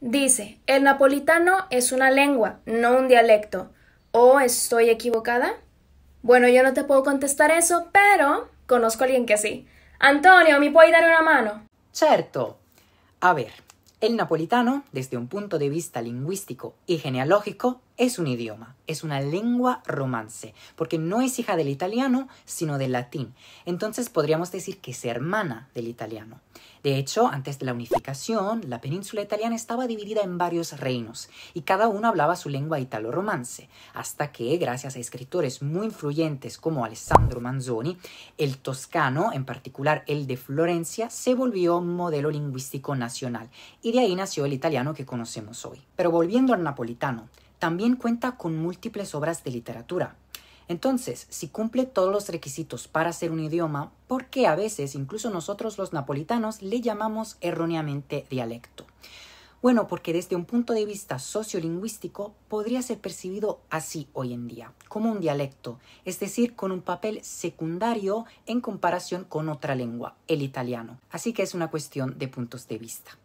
Dice, el napolitano es una lengua, no un dialecto. ¿O oh, estoy equivocada? Bueno, yo no te puedo contestar eso, pero conozco a alguien que sí. Antonio, ¿me puedes dar una mano? ¡Cierto! A ver, el napolitano, desde un punto de vista lingüístico y genealógico, es un idioma, es una lengua romance, porque no es hija del italiano, sino del latín. Entonces podríamos decir que es hermana del italiano. De hecho, antes de la unificación, la península italiana estaba dividida en varios reinos y cada uno hablaba su lengua italo-romance, hasta que, gracias a escritores muy influyentes como Alessandro Manzoni, el toscano, en particular el de Florencia, se volvió un modelo lingüístico nacional y de ahí nació el italiano que conocemos hoy. Pero volviendo al napolitano, también cuenta con múltiples obras de literatura, entonces, si cumple todos los requisitos para ser un idioma, ¿por qué a veces incluso nosotros los napolitanos le llamamos erróneamente dialecto? Bueno, porque desde un punto de vista sociolingüístico podría ser percibido así hoy en día, como un dialecto, es decir, con un papel secundario en comparación con otra lengua, el italiano. Así que es una cuestión de puntos de vista.